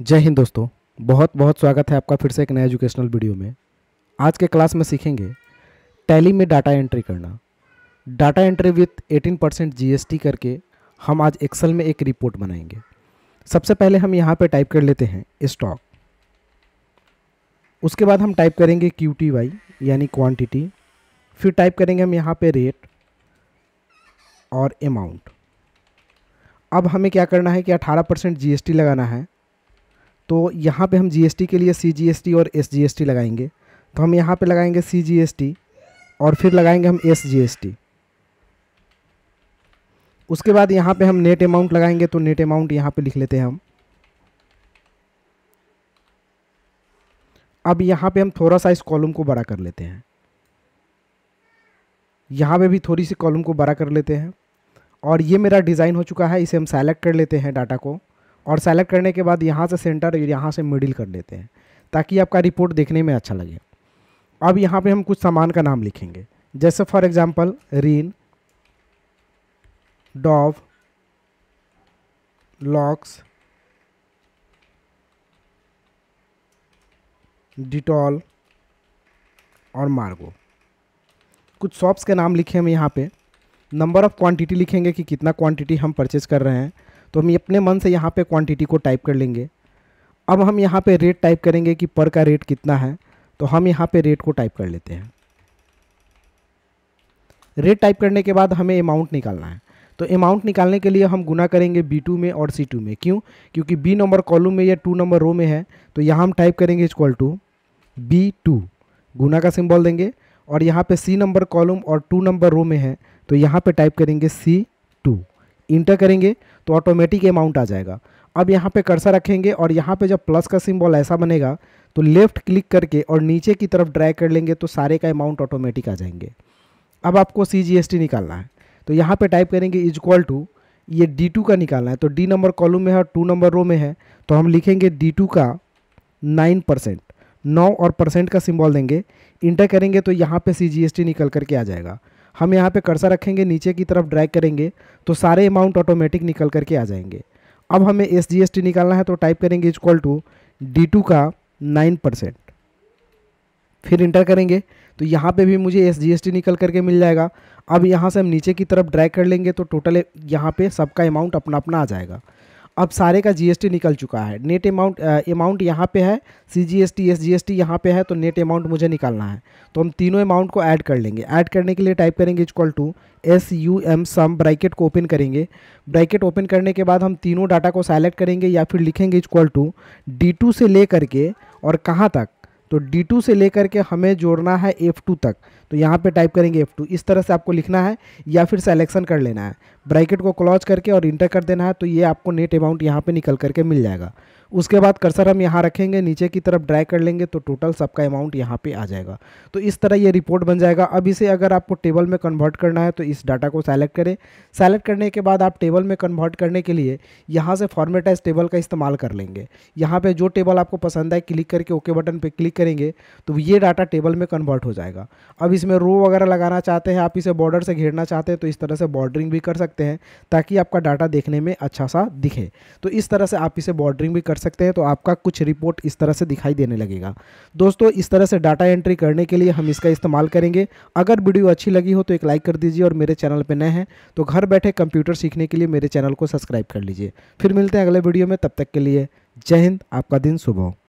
जय हिंद दोस्तों बहुत बहुत स्वागत है आपका फिर से एक नया एजुकेशनल वीडियो में आज के क्लास में सीखेंगे टैली में डाटा एंट्री करना डाटा एंट्री विथ 18 परसेंट जी करके हम आज एक्सेल में एक रिपोर्ट बनाएंगे सबसे पहले हम यहाँ पे टाइप कर लेते हैं स्टॉक उसके बाद हम टाइप करेंगे क्यू टी वाई यानी क्वान्टिटी फिर टाइप करेंगे हम यहाँ पर रेट और अमाउंट अब हमें क्या करना है कि 18 परसेंट जी लगाना है तो यहाँ पे हम जीएसटी के लिए सीजीएसटी और एसजीएसटी लगाएंगे तो हम यहाँ पे लगाएंगे सीजीएसटी और फिर लगाएंगे हम एसजीएसटी उसके बाद यहाँ पे हम नेट अमाउंट लगाएंगे तो नेट अमाउंट यहाँ पे लिख लेते हैं हम अब यहाँ पे हम थोड़ा सा इस कॉलम को बड़ा कर लेते हैं यहाँ पे भी थोड़ी सी कॉलम को बड़ा कर लेते हैं और ये मेरा डिज़ाइन हो चुका है इसे हम सेलेक्ट कर लेते हैं डाटा को और सेलेक्ट करने के बाद यहाँ से सेंटर यहाँ से मिडिल कर लेते हैं ताकि आपका रिपोर्ट देखने में अच्छा लगे अब यहाँ पे हम कुछ सामान का नाम लिखेंगे जैसे for example Rin Dove Lux Dettol और मार्गो कुछ शॉप्स के नाम लिखे हम यहाँ पे नंबर ऑफ़ क्वांटिटी लिखेंगे कि कितना क्वांटिटी हम परचेज कर रहे हैं तो हम अपने मन से यहाँ पे क्वांटिटी को टाइप कर लेंगे अब हम यहाँ पे रेट टाइप करेंगे कि पर का रेट कितना है तो हम यहाँ पे रेट को टाइप कर लेते हैं रेट टाइप करने के बाद हमें अमाउंट निकालना है तो अमाउंट निकालने के लिए हम गुना करेंगे बी टू में और सी टू में क्यों क्योंकि बी नंबर कॉलम में या टू नंबर रो में है तो यहाँ हम टाइप करेंगे इक्वल टू बी टू गुना का सिंबल देंगे और यहाँ पे सी नंबर कॉलम और टू नंबर रो में है तो यहाँ पे टाइप करेंगे सी इंटर करेंगे तो ऑटोमेटिक अमाउंट आ जाएगा अब यहाँ पे कर्सर रखेंगे और यहाँ पे जब प्लस का सिंबल ऐसा बनेगा तो लेफ्ट क्लिक करके और नीचे की तरफ ड्रैग कर लेंगे तो सारे का अमाउंट ऑटोमेटिक आ जाएंगे अब आपको सी निकालना है तो यहाँ पे टाइप करेंगे इज टू ये डी टू का निकालना है तो डी नंबर कॉलम में है और टू नंबर रो में है तो हम लिखेंगे डी टू का नाइन परसेंट नौ और परसेंट का सिंबल देंगे इंटर करेंगे तो यहाँ पे सी निकल करके आ जाएगा हम यहाँ पे कर्सर रखेंगे नीचे की तरफ ड्रैग करेंगे तो सारे अमाउंट ऑटोमेटिक निकल करके आ जाएंगे अब हमें एस जी एस टी निकालना है तो टाइप करेंगे इक्वल टू डी टू का नाइन परसेंट फिर इंटर करेंगे तो यहाँ पे भी मुझे एस जी एस टी निकल करके मिल जाएगा अब यहाँ से हम नीचे की तरफ ड्रैग कर लेंगे तो टोटल यहाँ पर सबका अमाउंट अपना अपना आ जाएगा अब सारे का जीएसटी निकल चुका है नेट अमाउंट अमाउंट यहाँ पे है C G S T S G S T यहाँ पर है तो नेट अमाउंट मुझे निकालना है तो हम तीनों अमाउंट को ऐड कर लेंगे ऐड करने के लिए टाइप करेंगे equal to S U M sum bracket को ओपन करेंगे ब्रैकेट ओपन करने के बाद हम तीनों डाटा को सेलेक्ट करेंगे या फिर लिखेंगे इजक्ल टू डी टू से ले करके और कहाँ तक तो D2 से लेकर के हमें जोड़ना है F2 तक तो यहाँ पे टाइप करेंगे F2 इस तरह से आपको लिखना है या फिर सेलेक्शन कर लेना है ब्रैकेट को क्लॉज करके और इंटर कर देना है तो ये आपको नेट अमाउंट यहाँ पे निकल करके मिल जाएगा उसके बाद कर्सर हम यहाँ रखेंगे नीचे की तरफ ड्राई कर लेंगे तो टोटल सबका अमाउंट यहाँ पे आ जाएगा तो इस तरह ये रिपोर्ट बन जाएगा अब इसे अगर आपको टेबल में कन्वर्ट करना है तो इस डाटा को सेलेक्ट करें सेलेक्ट करने के बाद आप टेबल में कन्वर्ट करने के लिए यहाँ से फॉर्मेटाइज टेबल का इस्तेमाल कर लेंगे यहाँ पर जो टेबल आपको पसंद आए क्लिक करके ओके बटन पर क्लिक करेंगे तो ये डाटा टेबल में कन्वर्ट हो जाएगा अब इसमें रो वगैरह लगाना चाहते हैं आप इसे बॉर्डर से घेरना चाहते हैं तो इस तरह से बॉर्डरिंग भी कर सकते हैं ताकि आपका डाटा देखने में अच्छा सा दिखे तो इस तरह से आप इसे बॉर्डरिंग भी कर सकते हैं तो आपका कुछ रिपोर्ट इस तरह से दिखाई देने लगेगा दोस्तों इस तरह से डाटा एंट्री करने के लिए हम इसका इस्तेमाल करेंगे अगर वीडियो अच्छी लगी हो तो एक लाइक कर दीजिए और मेरे चैनल पर नए हैं तो घर बैठे कंप्यूटर सीखने के लिए मेरे चैनल को सब्सक्राइब कर लीजिए फिर मिलते हैं अगले वीडियो में तब तक के लिए जय हिंद आपका दिन शुभ हो